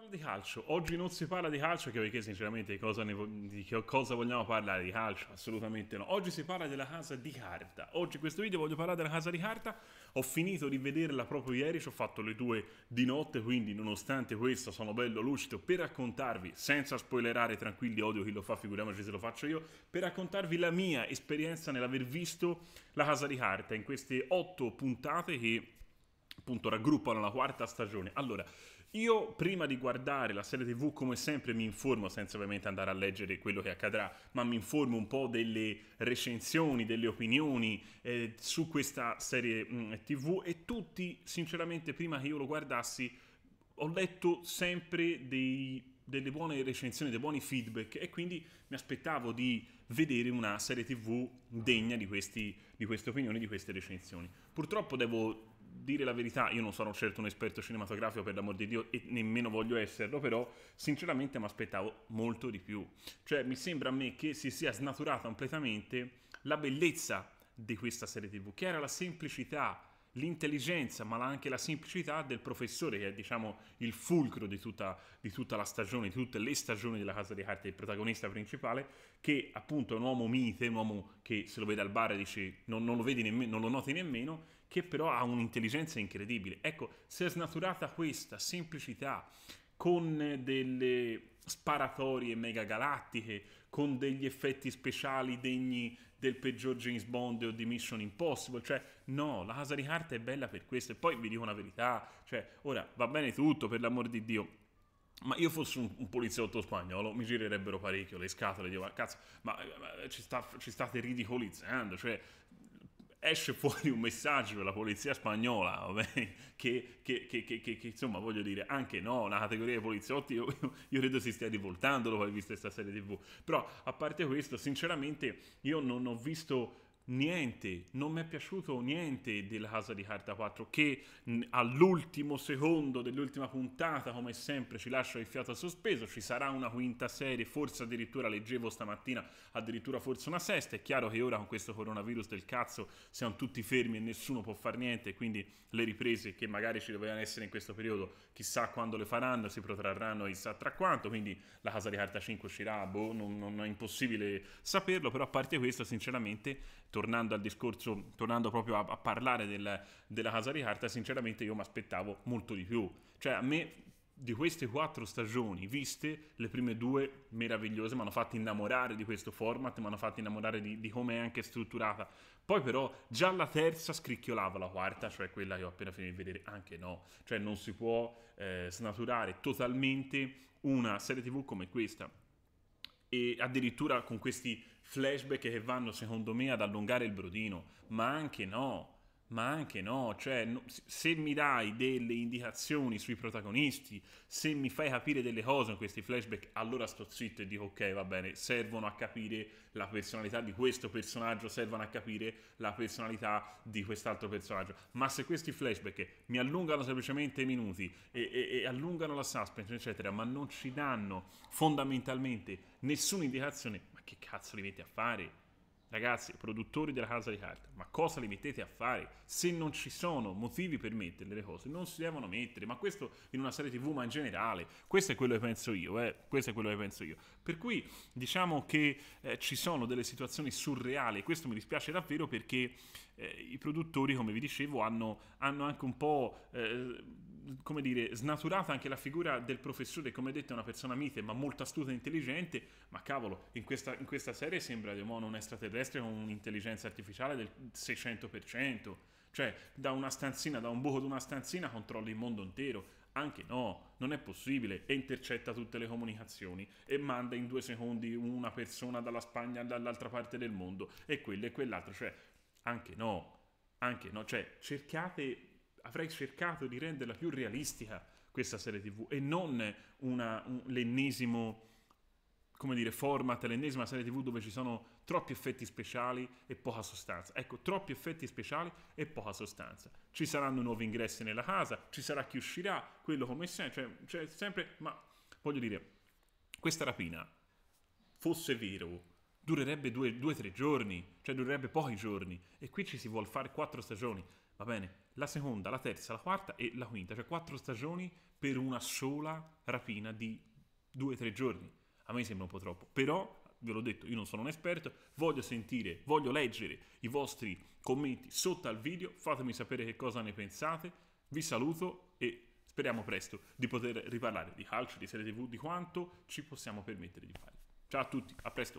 parla di calcio. Oggi non si parla di calcio anche perché sinceramente di cosa, vo- di cosa vogliamo parlare di calcio? Assolutamente no. Oggi si parla della casa di carta. Oggi questo video voglio parlare della casa di carta. Ho finito di vederla proprio ieri, ci ho fatto le due di notte, quindi nonostante questo sono bello lucido per raccontarvi, senza spoilerare, tranquilli, odio chi lo fa, figuriamoci se lo faccio io, per raccontarvi la mia esperienza nell'aver visto la casa di carta in queste otto puntate che appunto raggruppano la quarta stagione. Allora, io prima di guardare la serie TV, come sempre, mi informo senza ovviamente andare a leggere quello che accadrà, ma mi informo un po' delle recensioni, delle opinioni eh, su questa serie mh, mm, TV e tutti, sinceramente, prima che io lo guardassi, ho letto sempre dei delle buone recensioni, dei buoni feedback e quindi mi aspettavo di vedere una serie tv degna di, questi, di queste opinioni, di queste recensioni. Purtroppo devo dire la verità, io non sono certo un esperto cinematografico, per l'amor di Dio, e nemmeno voglio esserlo, però sinceramente mi aspettavo molto di più. Cioè, mi sembra a me che si sia snaturata completamente la bellezza di questa serie TV, che era la semplicità, l'intelligenza, ma anche la semplicità del professore, che è diciamo il fulcro di tutta, di tutta la stagione, di tutte le stagioni della casa di carte, il protagonista principale, che appunto è un uomo mite, un uomo che se lo vede al bar e dici non, non, lo vedi nemmeno, non lo noti nemmeno, che però ha un'intelligenza incredibile. Ecco, si è snaturata questa semplicità, con delle sparatorie mega galattiche, con degli effetti speciali degni del peggior James Bond o di Mission Impossible. Cioè, no, la casa di carta è bella per questo. E poi vi dico una verità: cioè, ora va bene tutto, per l'amor di Dio. Ma io fossi un, un, poliziotto spagnolo, mi girerebbero parecchio le scatole, dico, cazzo, ma, eh, ma ci, sta, ci, state ridicolizzando, cioè, esce fuori un messaggio della polizia spagnola vabbè, che, che, che, che, insomma voglio dire anche no la categoria dei poliziotti io, io, io credo si stia rivoltando dopo aver visto questa serie tv però a parte questo sinceramente io non ho visto niente, non mi è piaciuto niente della casa di carta 4 che all'ultimo secondo dell'ultima puntata, come sempre, ci lascia il fiato a sospeso, ci sarà una quinta serie, forse addirittura leggevo stamattina, addirittura forse una sesta, è chiaro che ora con questo coronavirus del cazzo siamo tutti fermi e nessuno può fare niente, quindi le riprese che magari ci dovevano essere in questo periodo, chissà quando le faranno, si protrarranno chissà tra quanto, quindi la casa di carta 5 uscirà, boh, non, non è impossibile saperlo, però a parte questo, sinceramente, tornando al discorso, tornando proprio a, a parlare del, della casa di carta, sinceramente io mi aspettavo molto di più. Cioè a me di queste quattro stagioni viste, le prime due meravigliose, mi hanno fatto innamorare di questo format, mi hanno fatto innamorare di, di come è anche strutturata. Poi però già la terza scricchiolava la quarta, cioè quella che ho appena finito di vedere, anche no. Cioè non si può eh, snaturare totalmente una serie tv come questa e addirittura con questi flashback che vanno secondo me ad allungare il brodino, ma anche no, ma anche no, cioè se mi dai delle indicazioni sui protagonisti, se mi fai capire delle cose in questi flashback, allora sto zitto e dico ok, va bene, servono a capire la personalità di questo personaggio, servono a capire la personalità di quest'altro personaggio, ma se questi flashback mi allungano semplicemente i minuti e, e, e allungano la suspense, eccetera, ma non ci danno fondamentalmente nessuna indicazione, ma che cazzo li metti a fare? Ragazzi, produttori della casa di carta, ma cosa li mettete a fare? Se non ci sono motivi per mettere le cose, non si devono mettere, ma questo in una serie TV, ma in generale, questo è quello che penso io, eh? questo è quello che penso io. Per cui diciamo che eh, ci sono delle situazioni surreali, questo mi dispiace davvero perché eh, i produttori, come vi dicevo, hanno, hanno anche un po', eh, come dire, snaturata anche la figura del professore, come detto è una persona mite, ma molto astuta e intelligente, ma cavolo, in questa, in questa serie sembra di mo non extraterrestre terrestre con un'intelligenza artificiale del 600%, cioè da una stanzina, da un buco di una stanzina controlli il mondo intero, anche no, non è possibile, e intercetta tutte le comunicazioni e manda in due secondi una persona dalla Spagna dall'altra parte del mondo e quello e quell'altro, cioè anche no, anche no, cioè cercate, avrei cercato di renderla più realistica questa serie tv e non una, un, l'ennesimo come dire, format, l'ennesima serie TV dove ci sono troppi effetti speciali e poca sostanza. Ecco, troppi effetti speciali e poca sostanza. Ci saranno nuovi ingressi nella casa, ci sarà chi uscirà, quello come sempre, cioè, cioè sempre, ma voglio dire, questa rapina fosse vero durerebbe due, due tre giorni, cioè durerebbe pochi giorni, e qui ci si vuole fare quattro stagioni, va bene? La seconda, la terza, la quarta e la quinta, cioè quattro stagioni per una sola rapina di due tre giorni a me sembra un po' troppo, però ve l'ho detto, io non sono un esperto, voglio sentire, voglio leggere i vostri commenti sotto al video, fatemi sapere che cosa ne pensate, vi saluto e speriamo presto di poter riparlare di calcio, di serie tv, di quanto ci possiamo permettere di fare. Ciao a tutti, a presto!